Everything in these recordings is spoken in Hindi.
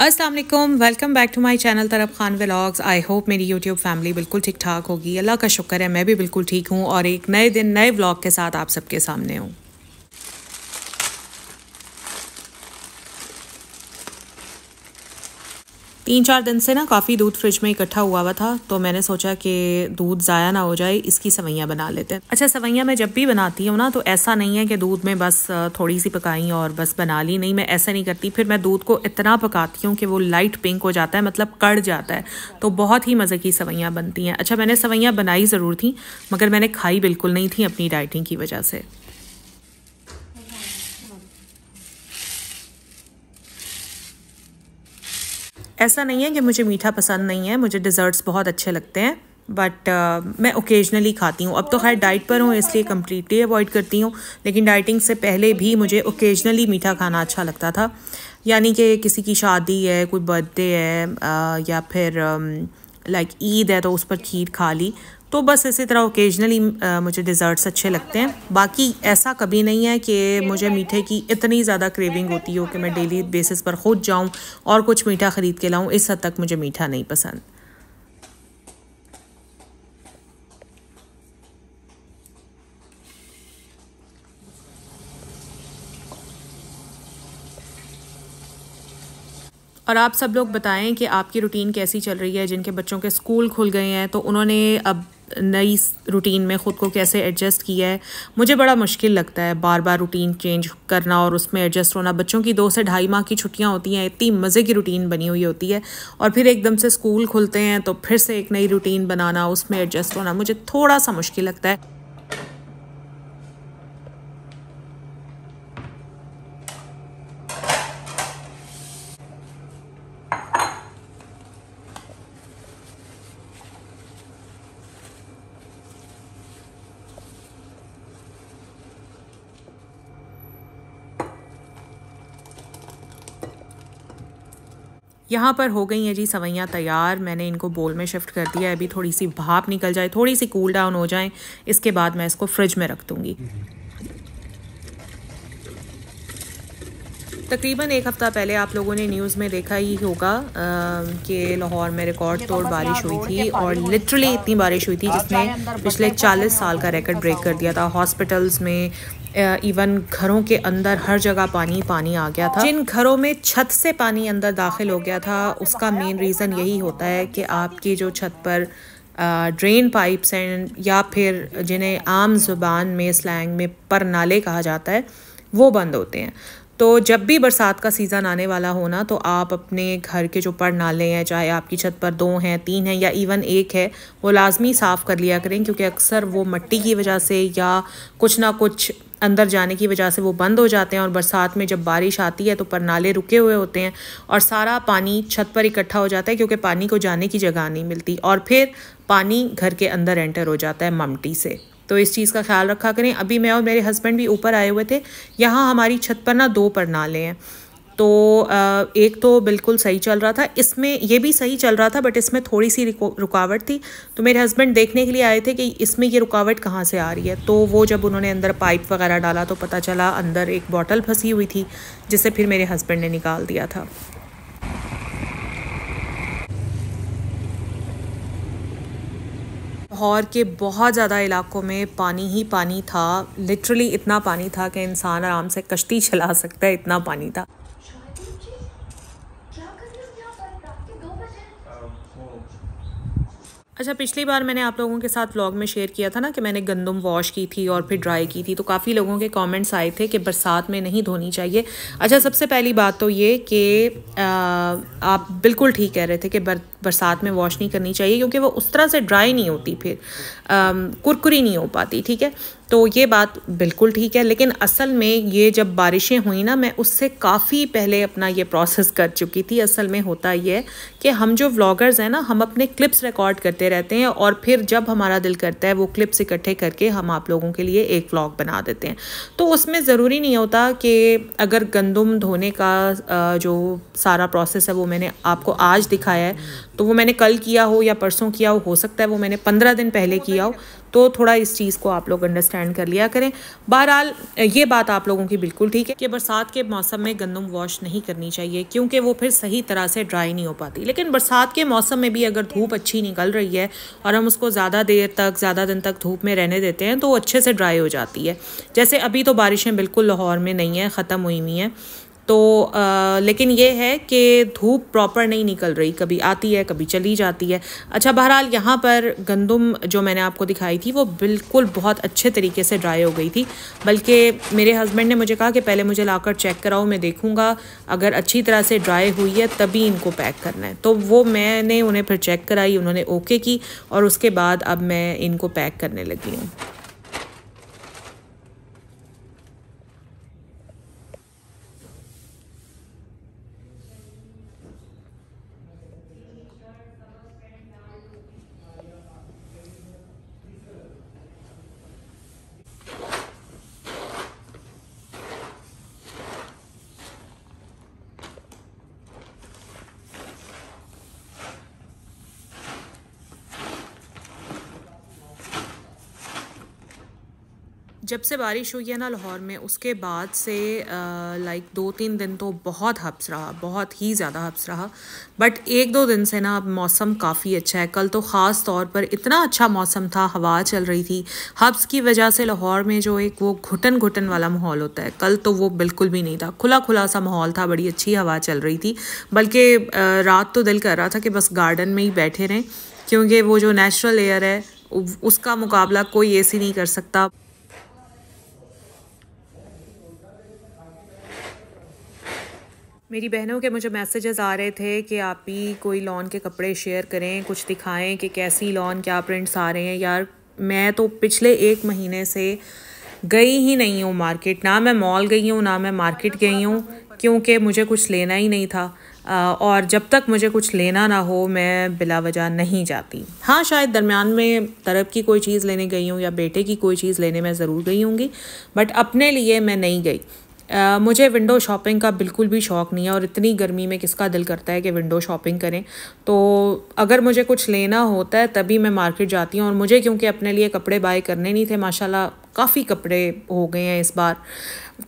Aslam welcome back to my channel तरफ खान व्लाग्स आई होप मेरी यूट्यूब फैमिली बिल्कुल ठीक ठाक होगी अल्लाह का शुक्र है मैं भी बिल्कुल ठीक हूँ और एक नए दिन नए व्लॉग के साथ आप सबके सामने हूँ तीन चार दिन से ना काफ़ी दूध फ्रिज में इकट्ठा हुआ हुआ था तो मैंने सोचा कि दूध ज़ाया ना हो जाए इसकी सवैयाँ बना लेते हैं अच्छा सवैयाँ मैं जब भी बनाती हूँ ना तो ऐसा नहीं है कि दूध में बस थोड़ी सी पकाई और बस बना ली नहीं मैं ऐसा नहीं करती फिर मैं दूध को इतना पकाती हूँ कि वो लाइट पिंक हो जाता है मतलब कड़ जाता है तो बहुत ही मज़े की सवैयाँ बनती हैं अच्छा मैंने सवैयाँ बनाई ज़रूर थी मगर मैंने खाई बिल्कुल नहीं थी अपनी डाइटिंग की वजह से ऐसा नहीं है कि मुझे मीठा पसंद नहीं है मुझे डिज़र्ट्स बहुत अच्छे लगते हैं बट uh, मैं ओकेजनली खाती हूँ अब तो खैर डाइट पर हूँ इसलिए कम्प्लीटली अवॉइड करती हूँ लेकिन डाइटिंग से पहले भी मुझे ओकेजनली मीठा खाना अच्छा लगता था यानी कि किसी की शादी है कोई बर्थडे है आ, uh, या फिर लाइक um, ईद है तो उस पर खीर खा ली तो बस इसी तरह ओकेजनली मुझे डिज़र्ट्स अच्छे लगते हैं बाकी ऐसा कभी नहीं है कि मुझे मीठे की इतनी ज़्यादा क्रेविंग होती हो कि मैं डेली बेसिस पर खुद जाऊँ और कुछ मीठा ख़रीद के लाऊँ इस हद तक मुझे मीठा नहीं पसंद और आप सब लोग बताएं कि आपकी रूटीन कैसी चल रही है जिनके बच्चों के स्कूल खुल गए हैं तो उन्होंने अब नई रूटीन में ख़ुद को कैसे एडजस्ट किया है मुझे बड़ा मुश्किल लगता है बार बार रूटीन चेंज करना और उसमें एडजस्ट होना बच्चों की दो से ढाई माह की छुट्टियाँ होती हैं इतनी मज़े की रूटीन बनी हुई होती है और फिर एकदम से स्कूल खुलते हैं तो फिर से एक नई रूटीन बनाना उसमें एडजस्ट होना मुझे थोड़ा सा मुश्किल लगता है यहाँ पर हो गई हैं जी सवैयाँ तैयार मैंने इनको बोल में शिफ्ट कर दिया अभी थोड़ी सी भाप निकल जाए थोड़ी सी कूल डाउन हो जाए इसके बाद मैं इसको फ्रिज में रख दूँगी तकरीबन एक हफ़्ता पहले आप लोगों ने न्यूज़ में देखा ही होगा कि लाहौर में रिकॉर्ड तोड़ बारिश हुई थी और लिटरली इतनी बारिश हुई थी जिसने पिछले 40 साल का रिकॉर्ड ब्रेक कर दिया था हॉस्पिटल्स में इवन घरों के अंदर हर जगह पानी पानी आ गया था जिन घरों में छत से पानी अंदर दाखिल हो गया था उसका मेन रीज़न यही होता है कि आपकी जो छत पर ड्रेन पाइप्स हैं या फिर जिन्हें आम जुबान में स्लैंग में पर नाले कहा जाता है वो बंद होते हैं तो जब भी बरसात का सीज़न आने वाला हो ना तो आप अपने घर के जो पर नाले हैं चाहे आपकी छत पर दो हैं तीन हैं या इवन एक है वो लाजमी साफ़ कर लिया करें क्योंकि अक्सर वो मिट्टी की वजह से या कुछ ना कुछ अंदर जाने की वजह से वो बंद हो जाते हैं और बरसात में जब बारिश आती है तो परनाले रुके हुए होते हैं और सारा पानी छत पर इकट्ठा हो जाता है क्योंकि पानी को जाने की जगह नहीं मिलती और फिर पानी घर के अंदर एंटर हो जाता है ममटी से तो इस चीज़ का ख्याल रखा करें अभी मैं और मेरे हस्बैंड भी ऊपर आए हुए थे यहाँ हमारी छत पर ना दो परनाले हैं तो एक तो बिल्कुल सही चल रहा था इसमें ये भी सही चल रहा था बट इसमें थोड़ी सी रुकावट थी तो मेरे हस्बैंड देखने के लिए आए थे कि इसमें ये रुकावट कहाँ से आ रही है तो वो जब उन्होंने अंदर पाइप वगैरह डाला तो पता चला अंदर एक बॉटल फंसी हुई थी जिसे फिर मेरे हस्बैंड ने निकाल दिया था लाहौर के बहुत ज़्यादा इलाकों में पानी ही पानी था लिटरली इतना पानी था कि इंसान आराम से कश्ती चला सकता है इतना पानी था अच्छा पिछली बार मैंने आप लोगों के साथ व्लॉग में शेयर किया था ना कि मैंने गंदम वॉश की थी और फिर ड्राई की थी तो काफ़ी लोगों के कमेंट्स आए थे कि बरसात में नहीं धोनी चाहिए अच्छा सबसे पहली बात तो ये कि आप बिल्कुल ठीक कह रहे थे कि बर, बरसात में वॉश नहीं करनी चाहिए क्योंकि वो उस तरह से ड्राई नहीं होती फिर आ, कुरकुरी नहीं हो पाती ठीक है तो ये बात बिल्कुल ठीक है लेकिन असल में ये जब बारिशें हुई ना मैं उससे काफ़ी पहले अपना ये प्रोसेस कर चुकी थी असल में होता ये है कि हम जो व्लॉगर्स हैं ना हम अपने क्लिप्स रिकॉर्ड करते रहते हैं और फिर जब हमारा दिल करता है वो क्लिप्स इकट्ठे करके हम आप लोगों के लिए एक व्लॉग बना देते हैं तो उसमें ज़रूरी नहीं होता कि अगर गंदम धोने का जो सारा प्रोसेस है वो मैंने आपको आज दिखाया है तो वो मैंने कल किया हो या परसों किया हो हो सकता है वो मैंने पंद्रह दिन पहले किया हो तो थोड़ा इस चीज़ को आप लोग अंडरस्टैंड कर लिया करें बहरहाल ये बात आप लोगों की बिल्कुल ठीक है कि बरसात के मौसम में गंदम वॉश नहीं करनी चाहिए क्योंकि वो फिर सही तरह से ड्राई नहीं हो पाती लेकिन बरसात के मौसम में भी अगर धूप अच्छी निकल रही है और हम उसको ज़्यादा देर तक ज़्यादा दिन तक धूप में रहने देते हैं तो अच्छे से ड्राई हो जाती है जैसे अभी तो बारिशें बिल्कुल लाहौर में नहीं है ख़त्म हुई हुई हैं तो आ, लेकिन ये है कि धूप प्रॉपर नहीं निकल रही कभी आती है कभी चली जाती है अच्छा बहरहाल यहाँ पर गंदम जो मैंने आपको दिखाई थी वो बिल्कुल बहुत अच्छे तरीके से ड्राई हो गई थी बल्कि मेरे हस्बैंड ने मुझे कहा कि पहले मुझे लाकर चेक कराओ मैं देखूँगा अगर अच्छी तरह से ड्राई हुई है तभी इनको पैक करना है तो वो मैंने उन्हें फिर चेक कराई उन्होंने ओके की और उसके बाद अब मैं इनको पैक करने लगी हूँ जब से बारिश हुई है ना लाहौर में उसके बाद से लाइक दो तीन दिन तो बहुत हब्स रहा बहुत ही ज़्यादा हब्स रहा बट एक दो दिन से ना अब मौसम काफ़ी अच्छा है कल तो ख़ास तौर पर इतना अच्छा मौसम था हवा चल रही थी हब्स की वजह से लाहौर में जो एक वो घुटन घुटन वाला माहौल होता है कल तो वो बिल्कुल भी नहीं था खुला खुला सा माहौल था बड़ी अच्छी हवा चल रही थी बल्कि रात तो दिल कर रहा था कि बस गार्डन में ही बैठे रहें क्योंकि वो जो नेचुरल एयर है उसका मुकाबला कोई ए नहीं कर सकता मेरी बहनों के मुझे मैसेजेस आ रहे थे कि आप ही कोई लॉन के कपड़े शेयर करें कुछ दिखाएं कि कैसी लॉन क्या प्रिंट्स आ रहे हैं यार मैं तो पिछले एक महीने से गई ही नहीं हूँ मार्केट ना मैं मॉल गई हूँ ना मैं मार्केट गई हूँ क्योंकि मुझे कुछ लेना ही नहीं था और जब तक मुझे कुछ लेना ना हो मैं बिला वजह नहीं जाती हाँ शायद दरमियान में तरफ की कोई चीज़ लेने गई हूँ या बेटे की कोई चीज़ लेने मैं ज़रूर गई होंगी बट अपने लिए मैं नहीं गई मुझे विंडो शॉपिंग का बिल्कुल भी शौक़ नहीं है और इतनी गर्मी में किसका दिल करता है कि विंडो शॉपिंग करें तो अगर मुझे कुछ लेना होता है तभी मैं मार्केट जाती हूँ और मुझे क्योंकि अपने लिए कपड़े बाय करने नहीं थे माशाल्लाह काफ़ी कपड़े हो गए हैं इस बार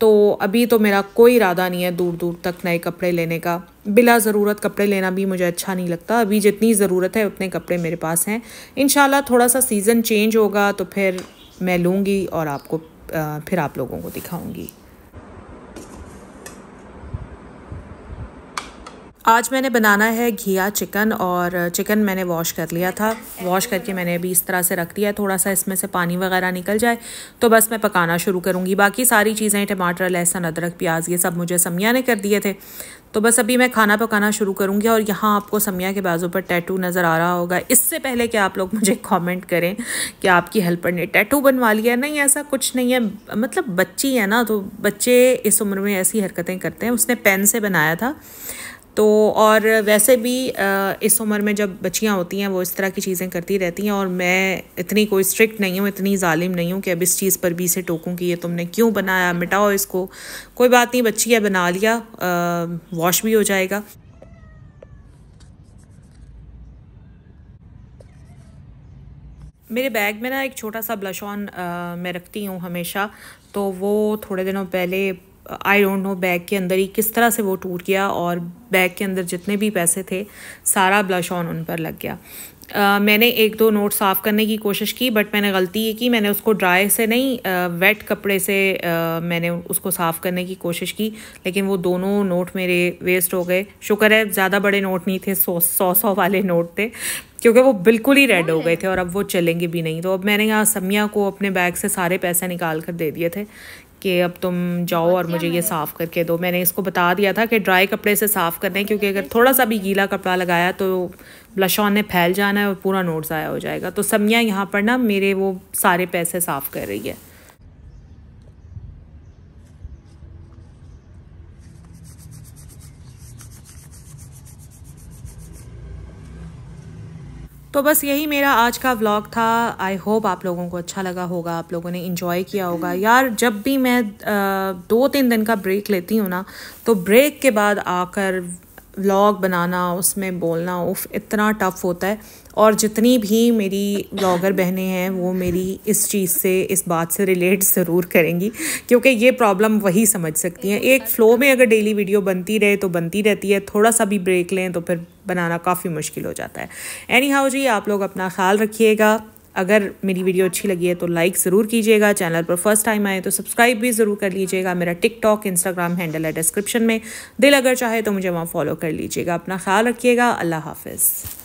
तो अभी तो मेरा कोई इरादा नहीं है दूर दूर तक नए कपड़े लेने का बिला ज़रूरत कपड़े लेना भी मुझे अच्छा नहीं लगता अभी जितनी ज़रूरत है उतने कपड़े मेरे पास हैं इन थोड़ा सा सीज़न चेंज होगा तो फिर मैं लूँगी और आपको फिर आप लोगों को दिखाऊँगी आज मैंने बनाना है घिया चिकन और चिकन मैंने वॉश कर लिया था वॉश करके मैंने अभी इस तरह से रख दिया है थोड़ा सा इसमें से पानी वगैरह निकल जाए तो बस मैं पकाना शुरू करूँगी बाकी सारी चीज़ें टमाटर लहसुन अदरक प्याज ये सब मुझे समिया ने कर दिए थे तो बस अभी मैं खाना पकाना शुरू करूँगी और यहाँ आपको समिया के बाजू पर टैटू नज़र आ रहा होगा इससे पहले कि आप लोग मुझे कमेंट करें कि आपकी हेल्पर ने टैटू बनवा लिया नहीं ऐसा कुछ नहीं है मतलब बच्ची है ना तो बच्चे इस उम्र में ऐसी हरकतें करते हैं उसने पेन से बनाया था तो और वैसे भी इस उम्र में जब बच्चियाँ होती हैं वो इस तरह की चीज़ें करती रहती हैं और मैं इतनी कोई स्ट्रिक्ट नहीं हूँ इतनी ालिम नहीं हूँ कि अब इस चीज़ पर भी इसे टोकूँ कि ये तुमने क्यों बनाया मिटाओ इसको कोई बात नहीं बच्ची है बना लिया वॉश भी हो जाएगा मेरे बैग में ना एक छोटा सा ब्लश ऑन मैं रखती हूँ हमेशा तो वो थोड़े दिनों पहले आई डोंट नो बैग के अंदर ही किस तरह से वो टूट गया और बैग के अंदर जितने भी पैसे थे सारा ब्लश ऑन उन पर लग गया Uh, मैंने एक दो नोट साफ़ करने की कोशिश की बट मैंने गलती ये की मैंने उसको ड्राई से नहीं वेट कपड़े से uh, मैंने उसको साफ़ करने की कोशिश की लेकिन वो दोनों नोट मेरे वेस्ट हो गए शुक्र है ज़्यादा बड़े नोट नहीं थे सौ सौ सौ वाले नोट थे क्योंकि वो बिल्कुल ही रेड हो गए थे और अब वो चलेंगे भी नहीं तो अब मैंने यहाँ सम्या को अपने बैग से सारे पैसे निकाल कर दे दिए थे कि अब तुम जाओ और मुझे ये साफ़ करके दो मैंने इसको बता दिया था कि ड्राई कपड़े से साफ़ करने क्योंकि अगर थोड़ा सा भी गीला कपड़ा लगाया तो ब्लश ऑन ने फैल जाना है और पूरा नोट ज़ाया हो जाएगा तो समिया यहाँ पर ना मेरे वो सारे पैसे साफ़ कर रही है तो बस यही मेरा आज का व्लॉग था आई होप आप लोगों को अच्छा लगा होगा आप लोगों ने इन्जॉय किया होगा यार जब भी मैं दो तीन दिन का ब्रेक लेती हूँ ना तो ब्रेक के बाद आकर व्लॉग बनाना उसमें बोलना उफ इतना टफ़ होता है और जितनी भी मेरी ब्लॉगर बहनें हैं वो मेरी इस चीज़ से इस बात से रिलेट ज़रूर करेंगी क्योंकि ये प्रॉब्लम वही समझ सकती हैं एक फ़्लो में अगर डेली वीडियो बनती रहे तो बनती रहती है थोड़ा सा भी ब्रेक लें तो फिर बनाना काफ़ी मुश्किल हो जाता है एनी हाउ जी आप लोग अपना ख्याल रखिएगा अगर मेरी वीडियो अच्छी लगी है तो लाइक ज़रूर कीजिएगा चैनल पर फर्स्ट टाइम आए तो सब्सक्राइब भी ज़रूर कर लीजिएगा मेरा टिकटॉक इंस्टाग्राम हैंडल है डिस्क्रिप्शन में दिल अगर चाहे तो मुझे वहाँ फॉलो कर लीजिएगा अपना ख्याल रखिएगा अल्लाह हाफिज़